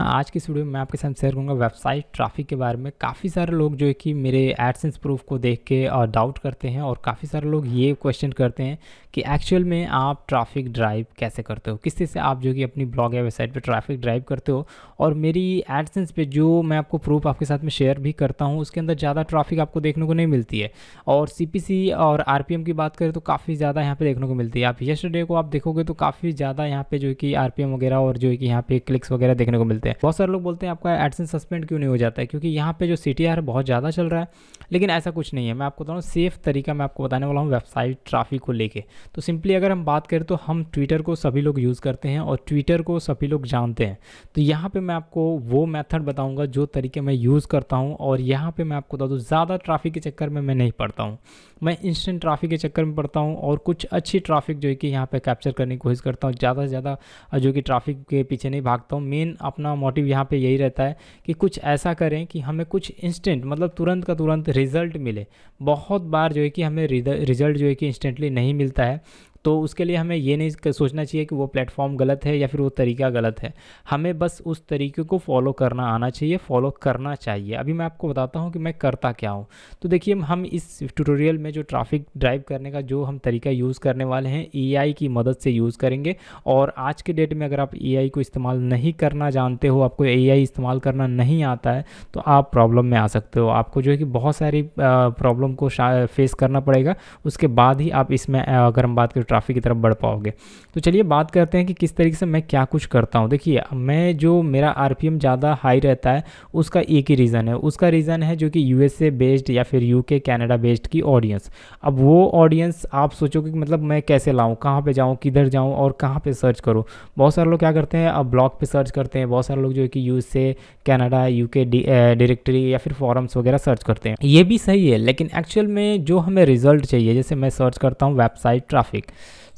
आज की इस वीडियो में मैं आपके साथ शेयर करूँगा वेबसाइट ट्रैफिक के बारे में काफ़ी सारे लोग जो है कि मेरे एडसेंस प्रूफ को देख के और डाउट करते हैं और काफ़ी सारे लोग ये क्वेश्चन करते हैं कि एक्चुअल में आप ट्रैफिक ड्राइव कैसे करते हो किस तरह से आप जो कि अपनी ब्लॉग या वेबसाइट पे ट्रैफिक ड्राइव करते हो और मेरी एडसेंस पे जो मैं आपको प्रूफ आपके साथ में शेयर भी करता हूँ उसके अंदर ज़्यादा ट्रैफिक आपको देखने को नहीं मिलती है और सी और आर की बात करें तो काफ़ी ज़्यादा यहाँ पर देखने को मिलती है आप यस्टरडे को आप देखोगे तो काफ़ी ज़्यादा यहाँ पर जो कि आर वगैरह और जो कि यहाँ पे क्लिक्स वगैरह देखने को मिलते हैं बहुत सारे लोग बोलते हैं आपका एडसेंस सस्पेंड क्यों नहीं हो जाता है क्योंकि यहाँ पर जो सी बहुत ज़्यादा चल रहा है लेकिन ऐसा कुछ नहीं है मैं आपको बता रहा हूँ सेफ तरीका मैं आपको बताने वाला हूँ वेबसाइट ट्राफिक को लेकर तो सिंपली अगर हम बात करें तो हम ट्विटर को सभी लोग यूज़ करते हैं और ट्विटर को सभी लोग जानते हैं तो यहाँ पे मैं आपको वो मेथड बताऊँगा जो तरीके मैं यूज़ करता हूँ और यहाँ पे मैं आपको बता दूँ ज़्यादा ट्राफिक के चक्कर में मैं नहीं पड़ता हूँ मैं इंस्टेंट ट्राफिक के चक्कर में पड़ता हूँ और कुछ अच्छी ट्राफिक जो है कि यहाँ पर कैप्चर करने की कोशिश करता हूँ ज़्यादा से ज़्यादा जो कि ट्राफिक के पीछे नहीं भागता हूँ मेन अपना मोटिव यहाँ पर यही रहता है कि कुछ ऐसा करें कि हमें कुछ इंस्टेंट मतलब तुरंत का तुरंत रिजल्ट मिले बहुत बार जो है कि हमें रिजल्ट जो है कि इंस्टेंटली नहीं मिलता है है तो उसके लिए हमें ये नहीं सोचना चाहिए कि वो प्लेटफॉर्म गलत है या फिर वो तरीका गलत है हमें बस उस तरीके को फॉलो करना आना चाहिए फॉलो करना चाहिए अभी मैं आपको बताता हूँ कि मैं करता क्या हूँ तो देखिए हम इस ट्यूटोरियल में जो ट्रैफिक ड्राइव करने का जो हम तरीका यूज़ करने वाले हैं ए की मदद से यूज़ करेंगे और आज के डेट में अगर आप ए को इस्तेमाल नहीं करना जानते हो आपको ए इस्तेमाल करना नहीं आता है तो आप प्रॉब्लम में आ सकते हो आपको जो है कि बहुत सारी प्रॉब्लम को फेस करना पड़ेगा उसके बाद ही आप इसमें अगर हम बात करें ट्राफिक की तरफ बढ़ पाओगे तो चलिए बात करते हैं कि किस तरीके से मैं क्या कुछ करता हूँ देखिए मैं जो मेरा आर ज़्यादा हाई रहता है उसका एक ही रीज़न है उसका रीज़न है जो कि यू बेस्ड या फिर यू के कैनेडा बेस्ड की ऑडियंस अब वो ऑडियंस आप सोचोगे कि मतलब मैं कैसे लाऊँ कहाँ पर जाऊँ किधर जाऊँ और कहाँ पर सर्च करूँ बहुत सारे लोग क्या करते हैं अब ब्लॉग पर सर्च करते हैं बहुत सारे लोग जो है कि U A Canada U K directory या फिर फॉरम्स वगैरह सर्च करते हैं ये भी सही है लेकिन एक्चुअल में जो हमें रिजल्ट चाहिए जैसे मैं सर्च करता हूँ website traffic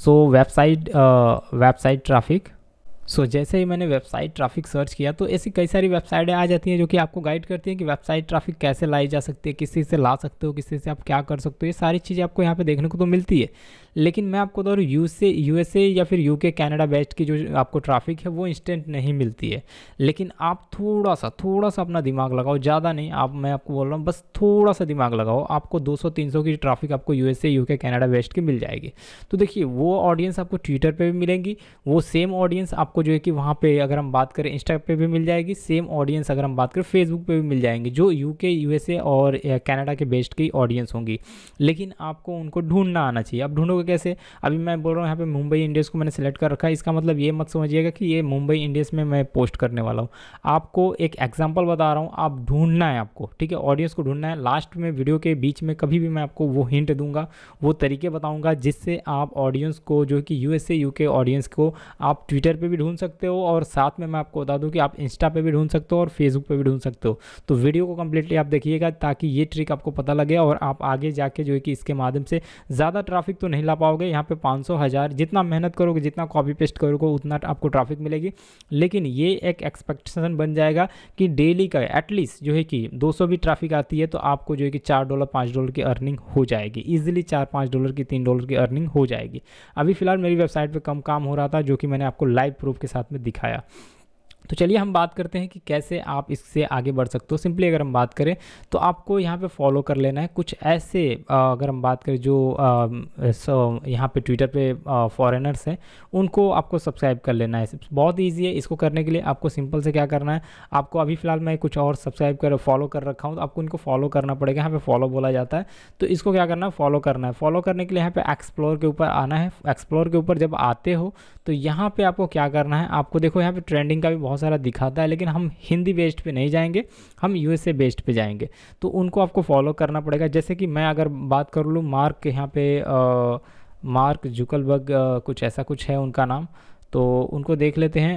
so website website traffic so so, जैसे ही मैंने वेबसाइट ट्रैफिक सर्च किया तो ऐसी कई सारी वेबसाइटें आ जाती हैं जो कि आपको गाइड करती हैं कि वेबसाइट ट्रैफिक कैसे लाई जा सकती है किसी से ला सकते हो किसी से आप क्या कर सकते हो ये सारी चीज़ें आपको यहाँ पे देखने को तो मिलती है लेकिन मैं आपको बता रहा हूँ यू से यूएसए या फिर यू के कैनेडा बेस्ट की जो आपको ट्राफिक है वो इंस्टेंट नहीं मिलती है लेकिन आप थोड़ा सा थोड़ा सा अपना दिमाग लगाओ ज़्यादा नहीं आप मैं आपको बोल रहा हूँ बस थोड़ा सा दिमाग लगाओ आपको 200-300 की ट्राफिक आपको यू यूएसए के कैनेडा वेस्ट की मिल जाएगी तो देखिए वो ऑडियंस आपको ट्विटर पर भी मिलेंगी वो सेम ऑडियंस आपको जो है कि वहाँ पर अगर हम बात करें इंस्टा पर भी मिल जाएगी सेम ऑडियंस अगर हम बात करें फेसबुक पर भी मिल जाएंगी जो यू के और कैनेडा के बेस्ट की ऑडियंस होंगी लेकिन आपको उनको ढूंढना आना चाहिए आप ढूंढोगे कैसे अभी मैं बोल रहा हूँ यहाँ पे मुंबई इंडियंस को मैंने सेलेक्ट कर रखा है इसका मतलब ये मत समझिएगा कि ये मुंबई इंडियंस में मैं पोस्ट करने वाला हूँ आपको एक एग्जाम्पल बता रहा हूँ आप ढूंढना है आपको ठीक है ऑडियंस को ढूंढना है लास्ट में वीडियो के बीच में कभी भी मैं आपको वो हिंट दूंगा वो तरीके बताऊँगा जिससे आप ऑडियंस को जो कि यू एस यूके ऑडियंस को आप ट्विटर पर भी ढूंढ सकते हो और साथ में मैं आपको बता दूँ कि आप इंस्टा पर भी ढूंढ सकते हो और फेसबुक पर भी ढूंढ सकते हो तो वीडियो को कम्प्लीटली आप देखिएगा ताकि ये ट्रिक आपको पता लगे और आप आगे जाके जो है कि इसके माध्यम से ज़्यादा ट्रैफिक तो नहीं ला पाओगे यहाँ पे 500 हज़ार जितना मेहनत करोगे जितना कॉपी पेस्ट करोगे उतना आपको ट्रैफिक मिलेगी लेकिन ये एक एक्सपेक्टेशन बन जाएगा कि डेली का एटलीस्ट जो है कि 200 भी ट्रैफिक आती है तो आपको जो है कि चार डॉलर पाँच डॉलर की अर्निंग हो जाएगी ईजिली चार पाँच डॉलर की तीन डॉलर की अर्निंग हो जाएगी अभी फिलहाल मेरी वेबसाइट पर कम काम हो रहा था जो कि मैंने आपको लाइव प्रूफ के साथ में दिखाया तो चलिए हम बात करते हैं कि कैसे आप इससे आगे बढ़ सकते हो सिंपली अगर हम बात करें तो आपको यहाँ पे फॉलो कर लेना है कुछ ऐसे अगर हम बात करें जो यहाँ पे ट्विटर पे फॉरेनर्स हैं उनको आपको सब्सक्राइब कर लेना है बहुत ईजी है इसको करने के लिए आपको सिंपल से क्या करना है आपको अभी फ़िलहाल मैं कुछ और सब्सक्राइब कर फॉलो कर रखा हूँ तो आपको इनको फॉलो करना पड़ेगा यहाँ पर फॉलो बोला जाता है तो इसको क्या करना है फॉलो करना है फॉलो करने के लिए यहाँ पर एक्सप्लोर के ऊपर आना है एक्सप्लोर के ऊपर जब आते हो तो यहाँ पर आपको क्या करना है आपको देखो यहाँ पर ट्रेंडिंग का भी बहुत बहुत सारा दिखाता है लेकिन हम हिंदी बेस्ड पे नहीं जाएंगे हम यूएसए बेस्ड पे जाएंगे तो उनको आपको फॉलो करना पड़ेगा जैसे कि मैं अगर बात कर लूँ मार्क यहाँ पे आ, मार्क जुकलबर्ग कुछ ऐसा कुछ है उनका नाम तो उनको देख लेते हैं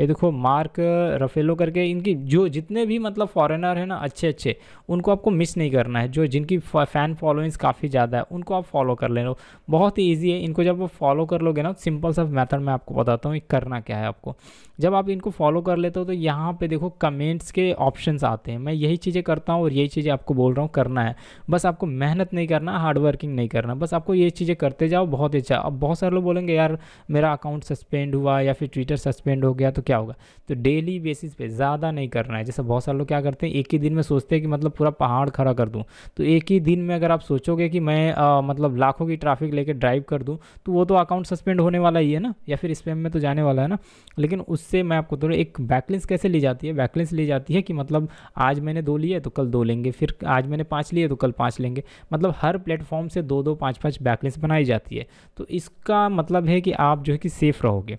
ये देखो मार्क रफेलो करके इनकी जो जितने भी मतलब फॉरेनर हैं ना अच्छे अच्छे उनको आपको मिस नहीं करना है जो जिनकी फ़ैन फॉलोइंग्स काफ़ी ज़्यादा है उनको आप फॉलो कर ले लो बहुत ही ईजी है इनको जब आप फॉलो कर लोगे ना सिंपल सा मैथड मैं आपको बताता हूँ करना क्या है आपको जब आप इनको फॉलो कर लेते हो तो यहाँ पे देखो कमेंट्स के ऑप्शंस आते हैं मैं यही चीज़ें करता हूँ और यही चीज़ें आपको बोल रहा हूँ करना है बस आपको मेहनत नहीं करना हार्डवर्किंग नहीं करना बस आपको ये चीज़ें करते जाओ बहुत अच्छा अब बहुत सारे लोग बोलेंगे यार मेरा अकाउंट सस्पेंड हुआ या फिर ट्विटर सस्पेंड हो गया तो क्या होगा तो डेली बेसिस पे ज़्यादा नहीं करना है जैसे बहुत सारे लोग क्या करते हैं एक ही दिन में सोचते हैं कि मतलब पूरा पहाड़ खड़ा कर दूँ तो एक ही दिन में अगर आप सोचोगे कि मैं मतलब लाखों की ट्रैफिक लेकर ड्राइव कर दूँ तो वो तो अकाउंट सस्पेंड होने वाला ही है ना या फिर स्पेम में तो जाने वाला है ना लेकिन उस इससे मैं आपको तो एक बैकलेंस कैसे ली जाती है बैकलेंस ली जाती है कि मतलब आज मैंने दो लिए तो कल दो लेंगे फिर आज मैंने पाँच लिए तो कल पाँच लेंगे मतलब हर प्लेटफॉर्म से दो दो पाँच पाँच बैकलेंस बनाई जाती है तो इसका मतलब है कि आप जो है कि सेफ़ रहोगे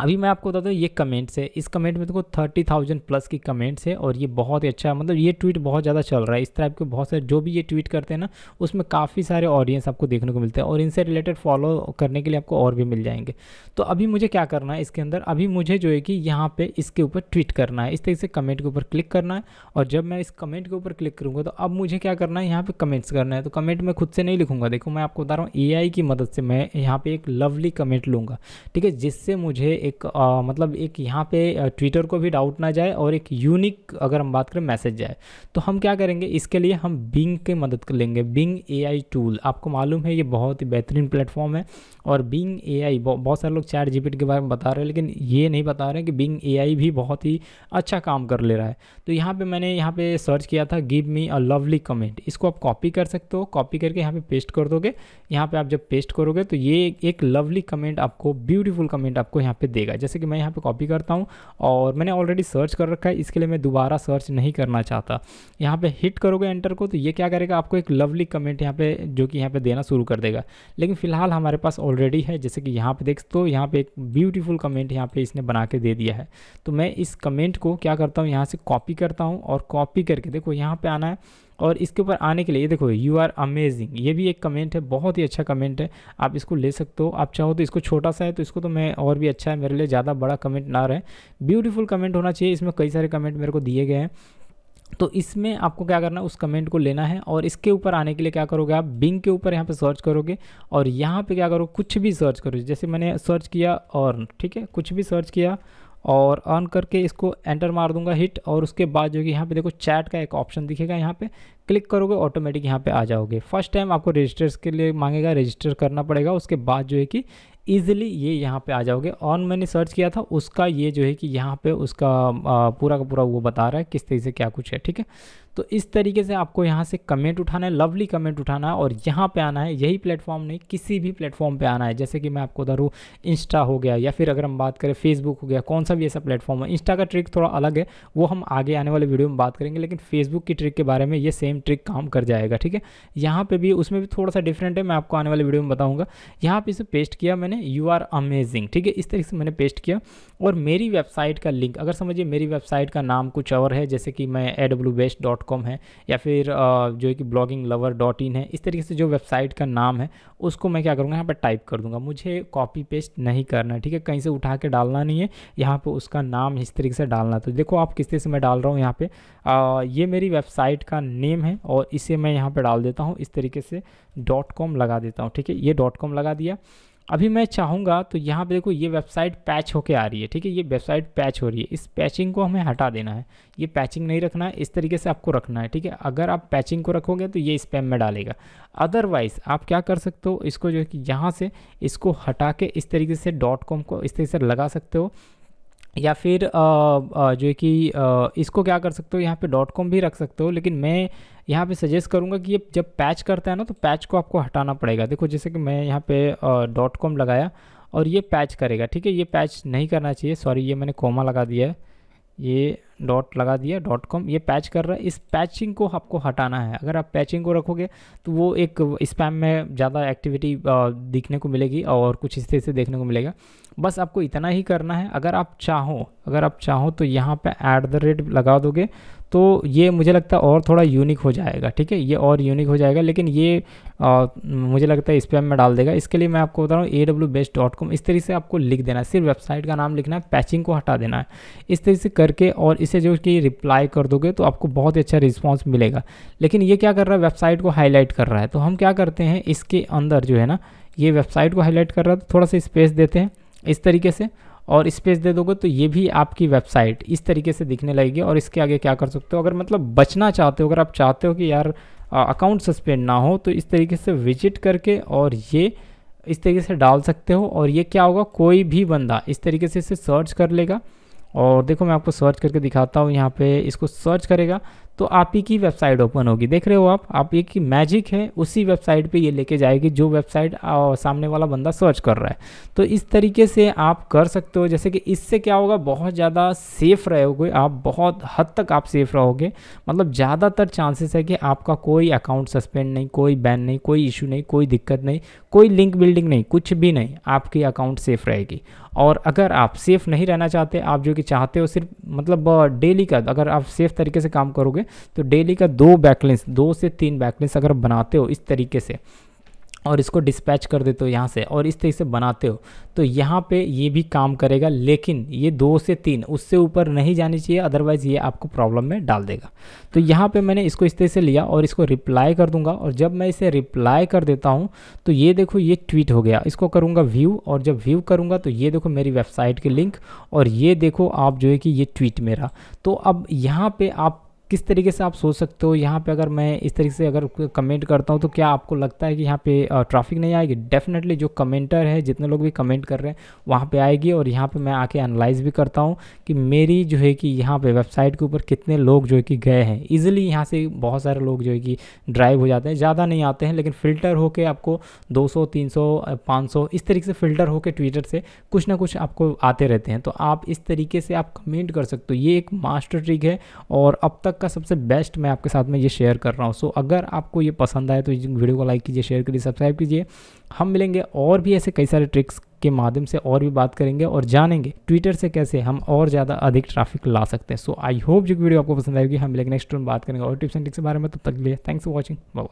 अभी मैं आपको बता दूँ ये कमेंट्स है इस कमेंट में देखो थर्टी थाउजेंड प्लस की कमेंट्स है और ये बहुत ही अच्छा है मतलब ये ट्वीट बहुत ज़्यादा चल रहा है इस तरह के बहुत सारे जो भी ये ट्वीट करते हैं ना उसमें काफ़ी सारे ऑडियंस आपको देखने को मिलते हैं और इनसे रिलेटेड फॉलो करने के लिए आपको और भी मिल जाएंगे तो अभी मुझे क्या करना है इसके अंदर अभी मुझे जो है कि यहाँ पर इसके ऊपर ट्वीट करना है इस तरीके से कमेंट के ऊपर क्लिक करना है और जब मैं इस कमेंट के ऊपर क्लिक करूँगा तो अब मुझे क्या करना है यहाँ पर कमेंट्स करना है तो कमेंट मैं खुद से नहीं लिखूँगा देखो मैं आपको बता रहा हूँ ए की मदद से मैं यहाँ पर एक लवली कमेंट लूँगा ठीक है जिससे मुझे एक आ, मतलब एक यहाँ पे ट्विटर को भी डाउट ना जाए और एक यूनिक अगर हम बात करें मैसेज जाए तो हम क्या करेंगे इसके लिए हम बिंग की मदद कर लेंगे बिंग एआई टूल आपको मालूम है ये बहुत ही बेहतरीन प्लेटफॉर्म है और बिंग एआई बहुत सारे लोग चैट जीपीटी के बारे में बता रहे हैं लेकिन ये नहीं बता रहे कि बिंग ए भी बहुत ही अच्छा काम कर ले रहा है तो यहाँ पर मैंने यहाँ पर सर्च किया था give me a lovely comment इसको आप कॉपी कर सकते हो कॉपी करके यहाँ पर पेस्ट कर दोगे यहाँ पर आप जब पेस्ट करोगे तो ये एक लवली कमेंट आपको ब्यूटीफुल कमेंट आपको यहाँ पे देगा जैसे कि मैं यहाँ पे कॉपी करता हूँ और मैंने ऑलरेडी सर्च कर रखा है इसके लिए मैं दोबारा सर्च नहीं करना चाहता यहाँ पे हिट करोगे एंटर को तो ये क्या करेगा आपको एक लवली कमेंट यहाँ पे जो कि यहाँ पे देना शुरू कर देगा लेकिन फिलहाल हमारे पास ऑलरेडी है जैसे कि यहाँ पे देख तो यहाँ पे एक ब्यूटीफुल कमेंट यहाँ पे इसने बना के दे दिया है तो मैं इस कमेंट को क्या करता हूँ यहाँ से कॉपी करता हूँ और कॉपी करके देखो यहाँ पे आना है और इसके ऊपर आने के लिए ये देखो यू आर अमेजिंग ये भी एक कमेंट है बहुत ही अच्छा कमेंट है आप इसको ले सकते हो आप चाहो तो इसको छोटा सा है तो इसको तो मैं और भी अच्छा है मेरे लिए ज़्यादा बड़ा कमेंट ना रहे ब्यूटीफुल कमेंट होना चाहिए इसमें कई सारे कमेंट मेरे को दिए गए हैं तो इसमें आपको क्या करना है उस कमेंट को लेना है और इसके ऊपर आने के लिए क्या करोगे आप बिंग के ऊपर यहाँ पे सर्च करोगे और यहाँ पे क्या करोगे कुछ भी सर्च करोगे जैसे मैंने सर्च किया और ठीक है कुछ भी सर्च किया और ऑन करके इसको एंटर मार दूंगा हिट और उसके बाद जो कि यहाँ पे देखो चैट का एक ऑप्शन दिखेगा यहाँ पे क्लिक करोगे ऑटोमेटिक यहाँ पे आ जाओगे फर्स्ट टाइम आपको रजिस्टर्स के लिए मांगेगा रजिस्टर करना पड़ेगा उसके बाद जो है कि ईजिली ये यहाँ पे आ जाओगे ऑन मैंने सर्च किया था उसका ये जो है कि यहाँ पे उसका पूरा का पूरा वो बता रहा है किस तरीके से क्या कुछ है ठीक है तो इस तरीके से आपको यहाँ से कमेंट उठाना है लवली कमेंट उठाना है और यहाँ पे आना है यही प्लेटफॉर्म नहीं किसी भी प्लेटफॉर्म पे आना है जैसे कि मैं आपको दारू इंस्टा हो गया या फिर अगर हम बात करें फेसबुक हो गया कौन सा भी ऐसा प्लेटफॉर्म है इंस्टा का ट्रिक थोड़ा अलग है वो हम आगे आने वाले वीडियो में बात करेंगे लेकिन फेसबुक की ट्रिक के बारे में ये सेम ट्रिक काम कर जाएगा ठीक है यहाँ पर भी उसमें भी थोड़ा सा डिफरेंट है मैं आपको आने वाले वीडियो में बताऊँगा यहाँ पर इसे पेस्ट किया मैंने यू आर अमेजिंग ठीक है इस तरीके से मैंने पेस्ट किया और मेरी वेबसाइट का लिंक अगर समझिए मेरी वेबसाइट का नाम कुछ और है जैसे कि मैं A W best dot dot com है या फिर जो है कि ब्लॉगिंग लवर डॉट इन है इस तरीके से जो वेबसाइट का नाम है उसको मैं क्या करूँगा यहाँ पर टाइप कर दूँगा मुझे कॉपी पेस्ट नहीं करना है ठीक है कहीं से उठा के डालना नहीं है यहाँ पर उसका नाम इस तरीके से डालना तो देखो आप किस तरीके से मैं डाल रहा हूँ यहाँ पर ये मेरी वेबसाइट का नेम है और इसे मैं यहाँ पर डाल देता हूँ इस तरीके से डॉट कॉम लगा देता हूँ ठीक है ये डॉट कॉम लगा दिया अभी मैं चाहूँगा तो यहाँ पे देखो ये वेबसाइट पैच होके आ रही है ठीक है ये वेबसाइट पैच हो रही है इस पैचिंग को हमें हटा देना है ये पैचिंग नहीं रखना है इस तरीके से आपको रखना है ठीक है अगर आप पैचिंग को रखोगे तो ये स्पैम में डालेगा अदरवाइज़ आप क्या कर सकते हो इसको जो है कि यहाँ से इसको हटा के इस तरीके से डॉट कॉम को इस तरीके से लगा सकते हो या फिर आ, आ, जो है कि इसको क्या कर सकते हो यहाँ पे डॉट कॉम भी रख सकते हो लेकिन मैं यहाँ पे सजेस्ट करूँगा कि ये जब पैच करता है ना तो पैच को आपको हटाना पड़ेगा देखो जैसे कि मैं यहाँ पे डॉट कॉम लगाया और ये पैच करेगा ठीक है ये पैच नहीं करना चाहिए सॉरी ये मैंने कोमा लगा दिया है ये डॉट लगा दिया डॉट कॉम ये पैच कर रहा है इस पैचिंग को आपको हटाना है अगर आप पैचिंग को रखोगे तो वो एक स्पैम में ज़्यादा एक्टिविटी दिखने को मिलेगी और कुछ इस तरह से देखने को मिलेगा बस आपको इतना ही करना है अगर आप चाहो अगर आप चाहो तो यहाँ पे ऐट द रेट लगा दोगे तो ये मुझे लगता है और थोड़ा यूनिक हो जाएगा ठीक है ये और यूनिक हो जाएगा लेकिन ये आ, मुझे लगता है इस पर मैं डाल देगा इसके लिए मैं आपको बता रहा हूँ A W best dot com इस तरीके से आपको लिख देना है सिर्फ वेबसाइट का नाम लिखना है पैचिंग को हटा देना है इस तरीके से करके और इसे जो कि रिप्लाई कर दोगे तो आपको बहुत ही अच्छा रिस्पॉन्स मिलेगा लेकिन ये क्या कर रहा है वेबसाइट को हाईलाइट कर रहा है तो हम क्या करते हैं इसके अंदर जो है ना ये वेबसाइट को हाईलाइट कर रहा है तो थोड़ा सा स्पेस देते हैं इस तरीके से और स्पेस दे दोगे तो ये भी आपकी वेबसाइट इस तरीके से दिखने लगेगी और इसके आगे क्या कर सकते हो अगर मतलब बचना चाहते हो अगर आप चाहते हो कि यार अकाउंट सस्पेंड ना हो तो इस तरीके से विजिट करके और ये इस तरीके से डाल सकते हो और ये क्या होगा कोई भी बंदा इस तरीके से इसे सर्च कर लेगा और देखो मैं आपको सर्च करके दिखाता हूँ यहाँ पे इसको सर्च करेगा तो आप ही की वेबसाइट ओपन होगी देख रहे हो आप आप ये कि मैजिक है उसी वेबसाइट पे ये लेके जाएगी जो वेबसाइट सामने वाला बंदा सर्च कर रहा है तो इस तरीके से आप कर सकते हो जैसे कि इससे क्या होगा बहुत ज़्यादा सेफ रहोगे आप बहुत हद तक आप सेफ रहोगे मतलब ज़्यादातर चांसेस है कि आपका कोई अकाउंट सस्पेंड नहीं कोई बैन नहीं कोई इशू नहीं कोई दिक्कत नहीं कोई लिंक बिल्डिंग नहीं कुछ भी नहीं आपकी अकाउंट सेफ रहेगी और अगर आप सेफ नहीं रहना चाहते आप जो कि चाहते हो सिर्फ मतलब डेली का अगर आप सेफ तरीके से काम करोगे करोगे तो डेली का दो बैकलेंस दो से तीन बैकलेंस अगर बनाते हो इस तरीके से और इसको डिस्पैच कर देते हो यहाँ से और इस तरीके से बनाते हो तो यहाँ पे ये भी काम करेगा लेकिन ये दो से तीन उससे ऊपर नहीं जानी चाहिए अदरवाइज़ ये आपको प्रॉब्लम में डाल देगा तो यहाँ पे मैंने इसको इस तरह से लिया और इसको रिप्लाई कर दूंगा और जब मैं इसे रिप्लाई कर देता हूँ तो ये देखो ये ट्वीट हो गया इसको करूँगा व्यू और जब व्यू करूँगा तो ये देखो मेरी वेबसाइट की लिंक और ये देखो आप जो है कि ये ट्वीट मेरा तो अब यहाँ पर आप किस तरीके से आप सोच सकते हो यहाँ पे अगर मैं इस तरीके से अगर कमेंट करता हूँ तो क्या आपको लगता है कि यहाँ पे ट्रैफिक नहीं आएगी डेफिनेटली जो कमेंटर है जितने लोग भी कमेंट कर रहे हैं वहाँ पे आएगी और यहाँ पे मैं आके एनालाइज भी करता हूँ कि मेरी जो है कि यहाँ पे वेबसाइट के ऊपर कितने लोग जो है कि गए हैं ईजिली यहाँ से बहुत सारे लोग जो है कि ड्राइव हो जाते हैं ज़्यादा नहीं आते हैं लेकिन फ़िल्टर होकर आपको दो सौ तीन इस तरीके से फ़िल्टर होकर ट्विटर से कुछ ना कुछ आपको आते रहते हैं तो आप इस तरीके से आप कमेंट कर सकते हो ये एक मास्टर ट्रिक है और अब तक का सबसे बेस्ट मैं आपके साथ में ये शेयर कर रहा हूँ सो अगर आपको ये पसंद आए तो वीडियो को लाइक कीजिए शेयर कीजिए सब्सक्राइब कीजिए हम मिलेंगे और भी ऐसे कई सारे ट्रिक्स के माध्यम से और भी बात करेंगे और जानेंगे ट्विटर से कैसे हम और ज़्यादा अधिक ट्रैफिक ला सकते हैं सो आई होप जो वीडियो आपको पसंद आएगी हम मिलेंगे नेक्स्ट बात करेंगे और टिप्स एंड ट्रिक्स के बारे में तब तक लिए थैंक्स फॉर वॉचिंग बाय